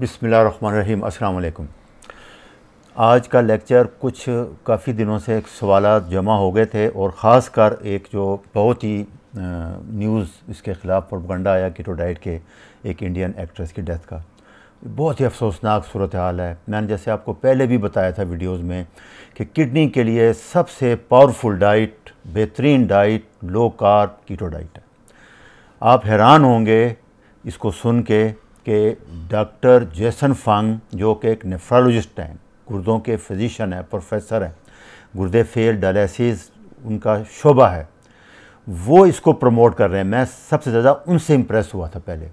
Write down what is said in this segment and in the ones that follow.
بسم اللہ الرحمن الرحیم السلام علیکم آج کا لیکچر کچھ کافی دنوں سے سوالات جمع ہو گئے تھے اور خاص کر ایک جو بہت ہی نیوز اس کے خلاف پرپگنڈا آیا کیٹو ڈائٹ کے ایک انڈین ایکٹریس کی ڈیتھ کا بہت ہی افسوسناک صورتحال ہے میں نے جیسے آپ کو پہلے بھی بتایا تھا ویڈیوز میں کہ کڈنی کے لیے سب سے پاورفل ڈائٹ بہترین diet low carb keto diet آپ حیران ہوں گے اس کو سن کے کہ ڈاکٹر جیسن فانگ جو کہ ایک نیفرالوجسٹ ہیں گردوں کے فزیشن ہیں پروفیسر ہیں گردے فیل ڈائلیسز ان کا شعبہ ہے وہ اس کو پروموٹ کر رہے ہیں میں سب سے زیادہ ان سے امپریس ہوا تھا پہلے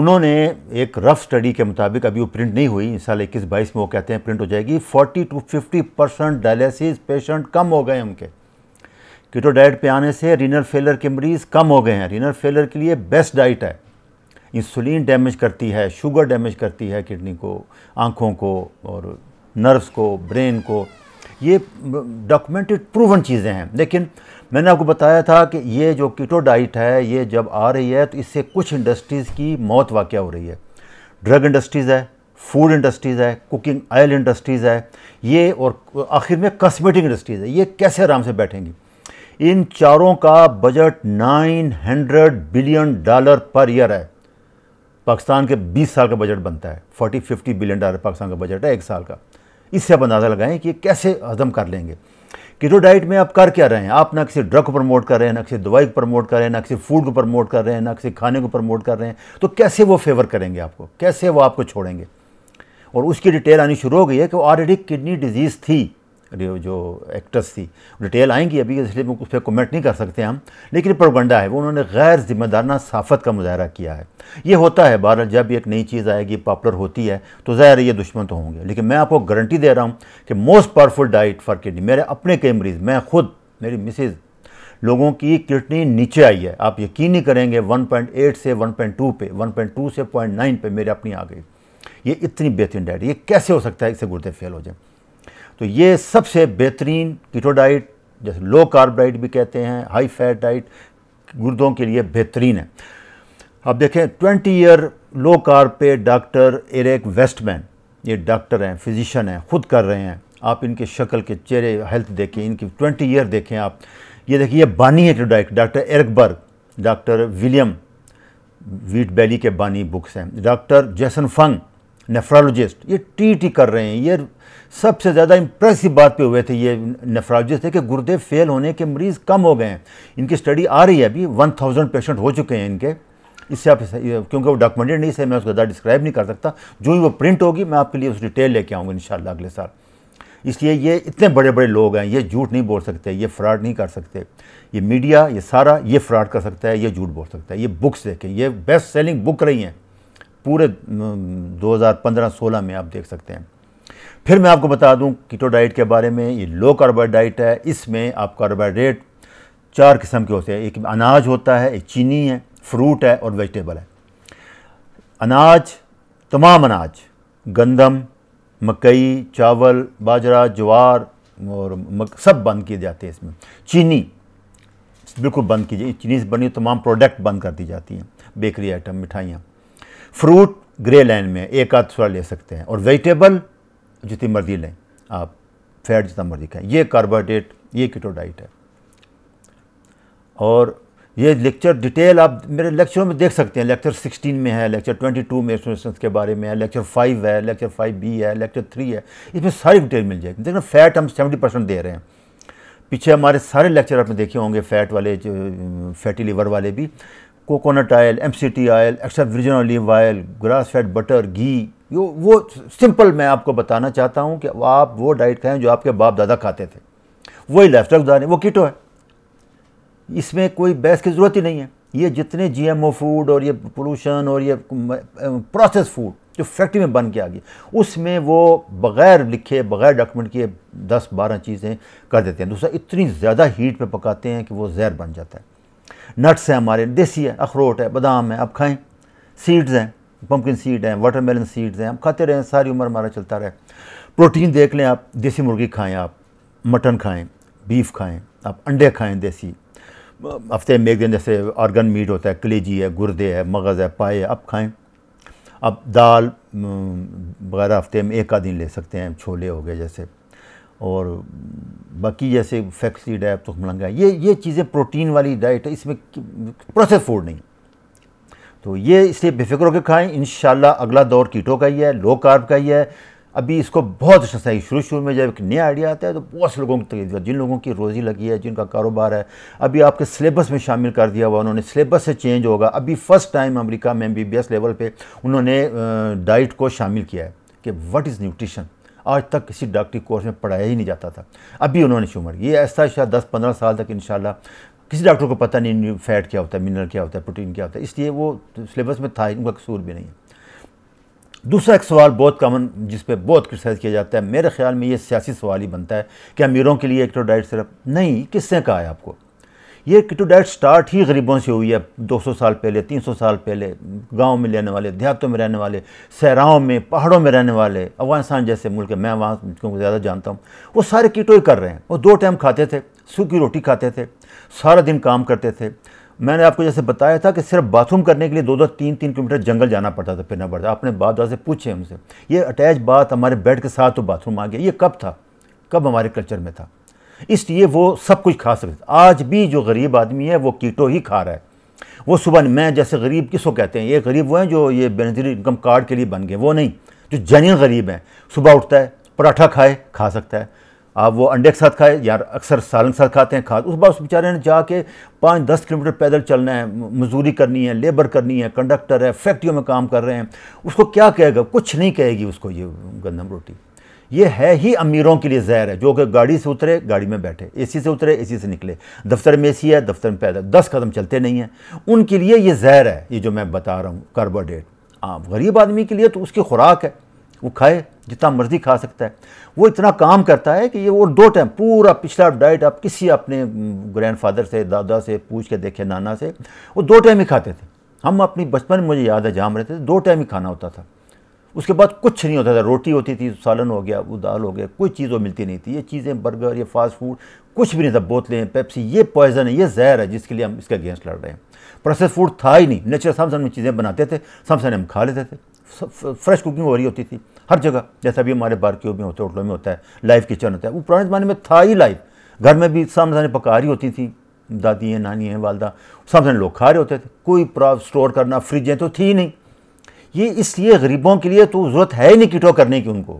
انہوں نے ایک رف سٹڈی کے مطابق ابھی وہ پرنٹ نہیں ہوئی ان سال اکیس بائیس میں وہ کہتے ہیں پرنٹ ہو جائے گی forty to fifty percent dialysis patient کم ہو گئے ہیں ان کے کیٹو ڈائٹ پہ آنے سے رینر فیلر کے مریض کم ہو گئے ہیں رینر فیلر کے لیے بیسٹ ڈائٹ ہے انسولین ڈیمیج کرتی ہے شوگر ڈیمیج کرتی ہے کڈنی کو آنکھوں کو اور نروس کو برین کو یہ ڈاکومنٹڈ پروون چیزیں ہیں لیکن میں نے آپ کو بتایا تھا کہ یہ جو کیٹو ڈائٹ ہے یہ جب آ رہی ہے تو اس سے کچھ انڈسٹریز کی موت واقع ہو رہی ہے ڈرگ انڈسٹریز ہے فوڈ انڈسٹریز ہے کوکنگ آئل انڈسٹریز ہے یہ اور آخر میں کاسمیٹک انڈسٹریز ہے یہ کیسے آرام سے بیٹھیں گی ان چاروں کا budget nine hundred billion dollar per year ہے پاکستان کے بیس سال کا بجٹ بنتا ہے forty fifty billion dollar Pakistan کا بجٹ ہے ایک سال کا اس سے آپ اندازہ لگائیں کہ یہ کیسے ہضم کر لیں گے کیٹو ڈائٹ میں آپ کر کیا رہے ہیں آپ نہ کسی ڈرگ کو پرموٹ کر رہے ہیں نہ کسی دوائی کو پرموٹ کر رہے ہیں نہ کسی فوڈ کو پرموٹ کر رہے ہیں نہ کسی کھانے کو پرموٹ کر رہے ہیں تو کیسے وہ فیور کریں گے آپ کو کیسے وہ آپ کو چھوڑیں گے اور اس کی ڈیٹیل آنی شروع ہو گئی ہے کہ آلریڈی کڈنی ڈیزیز تھی جو ایکٹرس تھی ڈیٹیل آئیں گی ابھی اس لیے اس پہ کمنٹ نہیں کر سکتے ہم لیکن پروگنڈا ہے وہ انہوں نے غیر ذمہ دارانہ صافت کا مظاہرہ کیا ہے یہ ہوتا ہے بہرحال جب ایک نئی چیز آئے گی پاپولر ہوتی ہے تو ظاہر یہ دشمن تو ہوں گے لیکن میں آپ کو گارنٹی دے رہا ہوں کہ most powerful diet for kidney میرے اپنے کئی مریض میں خود میری مسز لوگوں کی کڈنی نیچے آئی ہے آپ یقین نہیں کریں گے 1.8 سے 1.2 پہ 1.2 سے 0.9 پہ میرے اپنی آ گئی یہ اتنی بہترین ڈائٹ یہ کیسے ہو سکتا ہے اس سے گردے فیل ہو جائیں تو یہ سب سے بہترین کیٹو ڈائٹ جیسے لو کارب ڈائٹ بھی کہتے ہیں ہائی فیٹ ڈائٹ گردوں کے لیے بہترین ہے اب دیکھیں ٹوینٹی ایئر لو کارب پہ ڈاکٹر ایریک ویسٹ مین یہ ڈاکٹر ہیں فزیشن ہیں خود کر رہے ہیں آپ ان کے شکل کے چہرے ہیلتھ دیکھیں ان کی ٹوئنٹی ایئر دیکھیں آپ یہ دیکھیں یہ بانی ہے diet doctor Eric Berg doctor William Wheat Belly کے بانی بکس ہیں ڈاکٹر جیسن فنگ نیفرالوجسٹ یہ ٹی ٹی کر رہے ہیں یہ سب سے زیادہ امپریسو بات پہ ہوئے تھے یہ نیفرالوجسٹ تھے کہ گردے فیل ہونے کے مریض کم ہو گئے ہیں ان کی اسٹڈی آ رہی ہے ابھی ون تھاؤزنڈ پیشنٹ ہو چکے ہیں ان کے اس سے آپ کیونکہ وہ ڈاکومنٹڈ نہیں سے میں اس کو زیادہ ڈسکرائب نہیں کر سکتا جو ہی وہ پرنٹ ہوگی میں آپ کے لیے اس ڈیٹیل لے کے آؤں گا انشاءاللہ اگلے سال اس لیے یہ اتنے بڑے بڑے لوگ ہیں یہ جھوٹ نہیں بول سکتے یہ فراڈ نہیں کر سکتے یہ میڈیا یہ سارا یہ فراڈ کر سکتا ہے یہ جھوٹ بول سکتا ہے یہ بکس دیکھیں یہ بیسٹ سیلنگ بک رہی ہیں پورے دو ہزار پندرہ سولہ میں آپ دیکھ سکتے ہیں پھر میں آپ کو بتا دوں کیٹو ڈائٹ کے بارے میں یہ لو ڈائٹ ہے اس میں آپ کاربوہائیڈریٹ چار قسم کے ہوتے ہیں ایک اناج ہوتا ہے ایک چینی ہے فروٹ ہے اور ویجیٹیبل ہے اناج تمام اناج گندم مکئی چاول باجرہ جوار اور سب بند کیے جاتے ہیں اس میں چینی بالکل بند کی جائے چینی سے بنی تمام پروڈکٹ بند کر دی جاتی ہیں بیکری آئٹم مٹھائیاں فروٹ گرے لائن میں ایک آدھ تھوڑا لے سکتے ہیں اور ویجیٹیبل جتنی مرضی لیں آپ فیٹ جتنا مرضی کھائیں یہ کاربوہائیڈریٹ یہ ڈائٹ ہے اور یہ لیکچر ڈیٹیل آپ میرے لیکچروں میں دیکھ سکتے ہیں لیکچر سکسٹین میں ہے لیکچر ٹوئنٹی ٹو میں سویشنس کے بارے میں ہے لیکچر فائیو ہے لیکچر فائیو بی ہے لیکچر تھری ہے اس میں ساری ڈیٹیل مل جائے گی دیکھنا فیٹ ہم سیونٹی پرسینٹ دے رہے ہیں پیچھے ہمارے سارے لیکچر آپ نے دیکھے ہوں گے فیٹ والے فیٹی لیور والے بھی coconut oil M C T oil extra olive oil grass fat butter گھی وہ سمپل میں آپ کو بتانا چاہتا ہوں کہ آپ وہ ڈائٹ کھائیں جو آپ کے باپ دادا کھاتے تھے وہی لائف اسٹائل دیں وہ کیٹو ہے اس میں کوئی بحث کی ضرورت ہی نہیں ہے یہ جتنے جی ایم او فوڈ اور یہ پولوشن اور یہ پروسیس فوڈ جو فیکٹری میں بن کے آ گئی اس میں وہ بغیر لکھے بغیر ڈاکومنٹ کیے دس بارہ چیزیں کر دیتے ہیں دوسرا اتنی زیادہ ہیٹ پہ پکاتے ہیں کہ وہ زہر بن جاتا ہے نٹس ہیں ہمارے دیسی ہے اخروٹ ہے بادام ہے آپ کھائیں سیڈز ہیں پمکن سیڈ ہیں واٹر میلن سیڈز ہیں ہم کھاتے رہیں ساری عمر ہمارا چلتا رہے پروٹین دیکھ لیں آپ دیسی مرغی کھائیں آپ مٹن کھائیں بیف کھائیں آپ انڈے کھائیں دیسی ہفتے میں ایک دن جیسے آرگن میٹ ہوتا ہے کلیجی ہے گردے ہے مغز ہے پائے آپ کھائیں آپ دال وغیرہ ہفتے میں ایک آدھ دن لے سکتے ہیں چھولے ہو گئے جیسے اور باقی جیسے فیکسی ڈائپ تو لنگا یہ یہ چیزیں پروٹین والی ڈائٹ ہے اس میں پروسیس فوڈ نہیں تو یہ اس لیے بے فکر ہو کے کھائیں انشاءاللہ اگلا دور کیٹو کا ہی ہے لو کارب کا ہی ہے ابھی اس کو بہت اچھا سستا شروع شروع میں جب ایک نیا آئیڈیا آتا ہے تو بہت سے لوگوں کی ترجیح دیا جن لوگوں کی روزی لگی ہے جن کا کاروبار ہے ابھی آپ کے سلیبس میں شامل کر دیا ہوا انہوں نے سلیبس سے چینج ہوگا ابھی فرسٹ ٹائم امریکہ میں M B B S level پہ انہوں نے ڈائٹ کو شامل کیا ہے کہ واٹ از نیوٹریشن آج تک کسی ڈاکٹری کورس میں پڑھایا ہی نہیں جاتا تھا ابھی انہوں نے شمر یہ ایسا دس پندرہ سال تک انشاءاللہ کسی ڈاکٹر کو پتہ نہیں فیٹ کیا ہوتا ہے منرل کیا ہوتا ہے پروٹین کیا ہوتا ہے اس لیے وہ سلیبس میں تھا ان کا قصور بھی نہیں ہے دوسرا ایک سوال بہت کامن جس پہ بہت کرٹیسائز کیا جاتا ہے میرے خیال میں یہ سیاسی سوال ہی بنتا ہے کہ امیروں کے لیے ایکٹو ڈائٹ صرف نہیں کس نے کہا ہے آپ کو یہ کٹو ڈیٹ سٹارٹ ہی غریبوں سے ہوئی ہے دو سو سال پہلے تین سو سال پہلے گاؤں میں لینے والے دیہاتوں میں رہنے والے صحراؤں میں پہاڑوں میں رہنے والے افغانستان جیسے ملک ہے میں وہاں کیونکہ زیادہ جانتا ہوں وہ سارے ہی کر رہے ہیں وہ دو ٹائم کھاتے تھے سوکھی روٹی کھاتے تھے سارا دن کام کرتے تھے میں نے آپ کو جیسے بتایا تھا کہ صرف باتھ روم کرنے کے لیے دو دو تین تین کلو میٹر جنگل جانا پڑتا تھا پھرنا پڑتا تھا اپنے باد دادا سے پوچھے ہم سے یہ اٹیچ بات ہمارے بیڈ کے ساتھ تو باتھ روم آ گیا یہ کب تھا کب ہمارے کلچر میں تھا اس لیے وہ سب کچھ کھا سکتے آج بھی جو غریب آدمی ہے وہ کیٹو ہی کھا رہا ہے وہ صبح میں جیسے غریب کس کو کہتے ہیں یہ غریب وہ ہیں جو یہ بینظری انکم کارڈ کے لیے بن گئے وہ نہیں جو جنین غریب ہیں صبح اٹھتا ہے پراٹھا کھائے کھا سکتا ہے آپ وہ انڈے کے ساتھ کھائے یا اکثر سالن ساتھ کھاتے ہیں کھا اس بعد اس بیچارے نے جا کے پانچ دس کلومیٹر پیدل چلنا ہے مزدوری کرنی ہے لیبر کرنی ہے کنڈکٹر ہے فیکٹریوں میں کام کر رہے ہیں اس کو کیا کہے گا کچھ نہیں کہے گی اس کو یہ گندم روٹی یہ ہے ہی امیروں کے لیے زہر ہے جو کہ گاڑی سے اترے گاڑی میں بیٹھے اے سی سے اترے اے سی سے نکلے دفتر میں اے سی ہے دفتر میں پیدل دس قدم چلتے نہیں ہیں ان کے لیے یہ زہر ہے یہ جو میں بتا رہا ہوں کاربوڈیٹ ہاں غریب آدمی کے لیے تو اس کی خوراک ہے وہ کھائے جتنا مرضی کھا سکتا ہے وہ اتنا کام کرتا ہے کہ یہ وہ دو ٹائم پورا پچھلا ڈائٹ آپ کسی اپنے گرینڈ فادر سے دادا سے پوچھ کے دیکھے نانا سے وہ دو ٹائم ہی کھاتے تھے ہم اپنی بچپن میں مجھے یاد ہے جام رہتے تھے دو ٹائم ہی کھانا ہوتا تھا اس کے بعد کچھ نہیں ہوتا تھا روٹی ہوتی تھی سالن ہو گیا وہ دال ہو گیا کوئی چیز وہ ملتی نہیں تھی یہ چیزیں برگر یہ فاسٹ فوڈ کچھ بھی نہیں تھا بوتلیں پیپسی یہ پوائزن ہے یہ زہر ہے جس کے لیے ہم اس کا اگینسٹ لڑ رہے ہیں پروسیس فوڈ تھا ہی نہیں نیچرل سامسن میں چیزیں بناتے تھے سامسن ہم کھا لیتے تھے فریش کوکنگ ہو رہی ہوتی تھی ہر جگہ جیسا بھی ہمارے بار کیوں میں ہوتے ہوٹلوں میں ہوتا ہے لائف کچن ہوتا ہے وہ پرانے زمانے میں تھا ہی لائف گھر میں بھی سامسن پکا رہی ہوتی تھی دادی ہیں نانی ہیں والدہ سامسن لوگ کھا رہے ہوتے تھے کوئی پرا اسٹور کرنا فریجیں تو تھی ہی نہیں یہ اس لیے غریبوں کے لیے تو ضرورت ہے ہی نہیں کٹو کرنے کی ان کو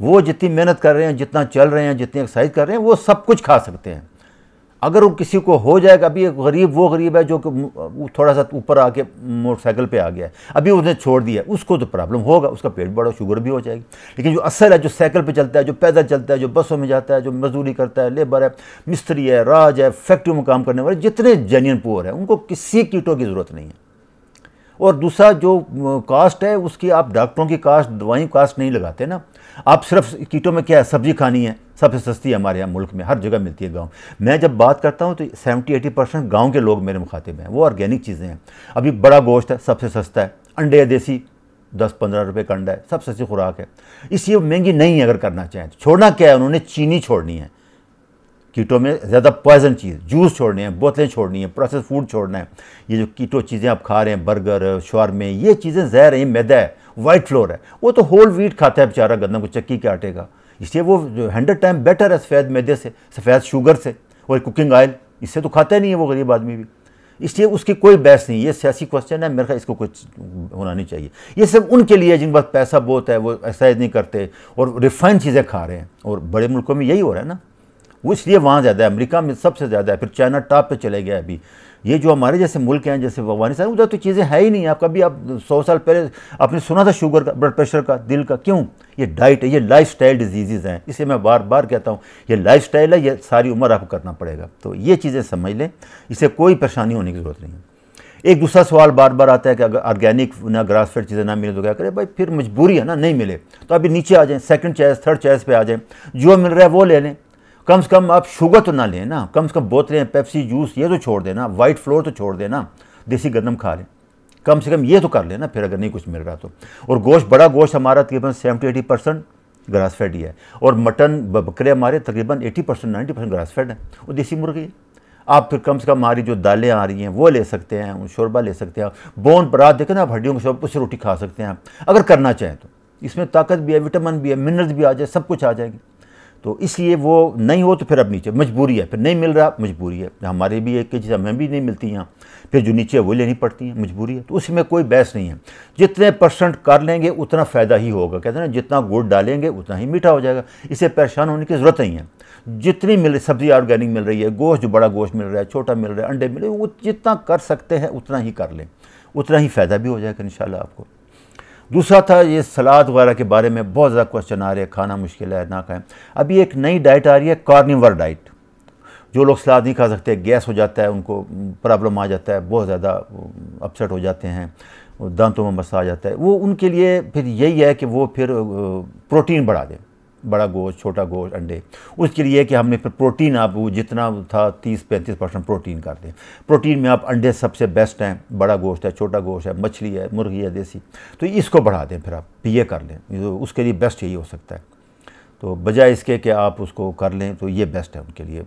وہ جتنی محنت کر رہے ہیں جتنا چل رہے ہیں جتنی ایکسرسائز کر رہے ہیں وہ سب کچھ کھا سکتے ہیں اگر وہ کسی کو ہو جائے گا ابھی ایک غریب وہ غریب ہے جو کہ تھوڑا سا اوپر آ کے موٹر سائیکل پہ آ گیا ہے ابھی اس نے چھوڑ دیا اس کو تو پرابلم ہوگا اس کا پیٹ بڑا شوگر بھی ہو جائے گی لیکن جو اصل ہے جو سائیکل پہ چلتا ہے جو پیدل چلتا ہے جو بسوں میں جاتا ہے جو مزدوری کرتا ہے لیبر ہے مستری ہے راج ہے فیکٹری میں کام کرنے والے جتنے جینین پور ہیں ان کو کسی کیٹوں کی ضرورت نہیں ہے اور دوسرا جو کاسٹ ہے اس کی آپ ڈاکٹروں کی کاسٹ دوائیں کاسٹ نہیں لگاتے نا آپ صرف کیٹوں میں کیا ہے سبزی کھانی ہے سب سے سستی ہے ہمارے یہاں ملک میں ہر جگہ ملتی ہے گاؤں میں جب بات کرتا ہوں تو سیونٹی ایٹی پرسنٹ گاؤں کے لوگ میرے مخاطب ہیں وہ آرگینک چیزیں ہیں ابھی بڑا گوشت ہے سب سے سستا ہے انڈے دیسی دس پندرہ روپے کا انڈا ہے سب سے سستی خوراک ہے اس لیے مہنگی نہیں ہے اگر کرنا چاہیں چھوڑنا کیا ہے انہوں نے چینی چھوڑنی ہے کیٹو میں زیادہ پوائزن چیز جوس چھوڑنے ہیں بوتلیں چھوڑنی ہیں پروسیس فوڈ چھوڑنا ہے یہ جو کیٹو چیزیں آپ کھا رہے ہیں برگر شورمے یہ چیزیں زہر ہیں میدا ہے وائٹ فلور ہے وہ تو ہول ویٹ کھاتا ہے بیچارہ گندم کو چکی کے آٹے کا اس لیے وہ جو ہنڈریڈ ٹائم بیٹر ہے سفید میدے سے سفید شوگر سے اور کوکنگ آئل اس سے تو کھاتا ہی نہیں ہے وہ غریب آدمی بھی اس لیے اس کی کوئی بحث نہیں یہ سیاسی کوشچن ہے میرے خیال اس کو کچھ ہونا نہیں چاہیے یہ سب ان کے لیے جن پاس پیسہ بہت ہے وہ ایکسرسائز نہیں کرتے اور ریفائن چیزیں کھا رہے ہیں اور بڑے ملکوں میں یہی ہو رہا ہے نا وہ اس لیے وہاں زیادہ ہے امریکہ میں سب سے زیادہ ہے پھر چائنا ٹاپ پہ چلے گئے ابھی یہ جو ہمارے جیسے ملک ہیں جیسے افغانستان ادھر تو چیزیں ہیں ہی نہیں آپ کبھی آپ سو سال پہلے آپ نے سنا تھا شوگر کا بلڈ پریشر کا دل کا کیوں یہ ڈائٹ ہے یہ لائف سٹائل ڈیزیزز ہیں اسے میں بار بار کہتا ہوں یہ لائف سٹائل ہے یہ ساری عمر آپ کو کرنا پڑے گا تو یہ چیزیں سمجھ لیں اسے کوئی پریشانی ہونے کی ضرورت نہیں ہے ایک دوسرا سوال بار بار آتا ہے کہ اگر آرگینک نہ گراس فیٹ چیزیں نہ ملیں تو کیا کرے بھائی پھر مجبوری ہے نا نہیں ملے تو ابھی نیچے آ جائیں سیکنڈ چوائس تھرڈ چوائس پہ آ جائیں جو مل رہا ہے وہ لے لیں کم سے کم آپ شوگر تو نہ لیں نا کم سے کم بوتلیں پیپسی جوس یہ تو چھوڑ دینا وائٹ فلور تو چھوڑ دینا دیسی گندم کھا لیں کم سے کم یہ تو کر لیں نا پھر اگر نہیں کچھ مل رہا تو اور گوشت بڑا گوشت ہمارا تقریباً سیونٹی ایٹی پرسینٹ فیڈ ہی ہے اور مٹن بکرے ہمارے تقریباً eighty percent ninety percent fed ہے اور دیسی مرغی ہے آپ پھر کم سے کم ہماری جو دالیں آ رہی ہیں وہ لے سکتے ہیں شوربہ لے سکتے ہیں بون پرات دیکھیں نا آپ ہڈیوں کے شوربہ اس سے روٹی کھا سکتے ہیں اگر کرنا چاہیں تو اس میں طاقت بھی ہے وٹامن بھی ہے منرل بھی آ جائے سب کچھ آ جائے گی تو اس لیے وہ نہیں ہو تو پھر اب نیچے مجبوری ہے پھر نہیں مل رہا مجبوری ہے ہمارے بھی ایک چیز ہمیں بھی نہیں ملتی ہیں پھر جو نیچے وہ لینی پڑتی ہیں مجبوری ہے تو اس میں کوئی بحث نہیں ہے جتنے پرسنٹ کر لیں گے اتنا فائدہ ہی ہوگا کہتے ہیں نا جتنا گڑ ڈالیں گے اتنا ہی میٹھا ہو جائے گا اسے پریشان ہونے کی ضرورت نہیں ہے جتنی مل رہی سبزی آرگینک مل رہی ہے گوشت جو بڑا گوشت مل رہا ہے چھوٹا مل رہا ہے انڈے مل رہے وہ جتنا کر سکتے ہیں اتنا ہی کر لیں اتنا ہی فائدہ بھی ہو جائے گا ان آپ کو دوسرا تھا یہ سلاد وغیرہ کے بارے میں بہت زیادہ کوشچن آ رہے ہیں کھانا مشکل ہے نہ کھائیں ابھی ایک نئی ڈائٹ آ رہی ہے کارنیور ڈائٹ جو لوگ سلاد نہیں کھا سکتے گیس ہو جاتا ہے ان کو پرابلم آ جاتا ہے بہت زیادہ اپسٹ ہو جاتے ہیں دانتوں میں مسا آ جاتا ہے وہ ان کے لیے پھر یہی ہے کہ وہ پھر پروٹین بڑھا دیں بڑا گوشت چھوٹا گوشت انڈے اس کے لیے کہ ہم نے پھر پروٹین آپ جتنا تھا تیس پینتیس پرسنٹ پروٹین کر دیں پروٹین میں آپ انڈے سب سے بیسٹ ہیں بڑا گوشت ہے چھوٹا گوشت ہے مچھلی ہے مرغی ہے دیسی تو اس کو بڑھا دیں پھر آپ پی اے کر لیں اس کے لیے بیسٹ یہی ہو سکتا ہے تو بجائے اس کے کہ آپ اس کو کر لیں تو یہ بیسٹ ہے ان کے لیے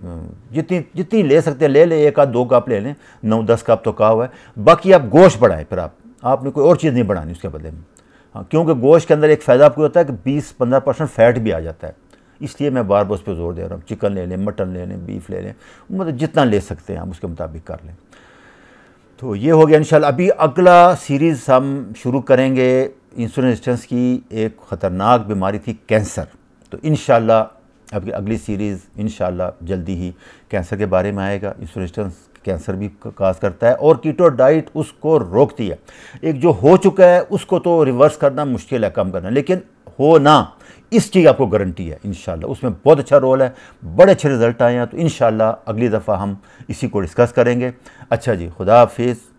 جتنی جتنی لے سکتے ہیں لے لیں ایک آدھ دو کپ لے لیں نو دس کپ تو کہا ہوا ہے باقی آپ گوشت بڑھائیں پھر آپ آپ نے کوئی اور چیز نہیں بڑھانی اس کے بدلے میں ہاں، کیونکہ گوشت کے اندر ایک فائدہ آپ کو ہوتا ہے کہ بیس پندرہ پرسینٹ فیٹ بھی آ جاتا ہے اس لیے میں بار بار اس پہ زور دے رہا ہوں چکن لے لیں مٹن لے لیں بیف لے لیں مطلب جتنا لے سکتے ہیں ہم اس کے مطابق کر لیں تو یہ ہو گیا انشاءاللہ ابھی اگلا سیریز ہم شروع کریں گے ریزسٹنس کی ایک خطرناک بیماری تھی کینسر تو انشاءاللہ اب اگلی سیریز انشاءاللہ جلدی ہی کینسر کے بارے میں آئے گا ریزسٹنس کینسر بھی کاز کرتا ہے اور کیٹو ڈائٹ اس کو روکتی ہے ایک جو ہو چکا ہے اس کو تو ریورس کرنا مشکل ہے کم کرنا لیکن ہو نہ اس کی آپ کو گارنٹی ہے انشاءاللہ اس میں بہت اچھا رول ہے بڑے اچھے رزلٹ آئے ہیں تو انشاءاللہ اگلی دفعہ ہم اسی کو ڈسکس کریں گے اچھا جی خدا حافظ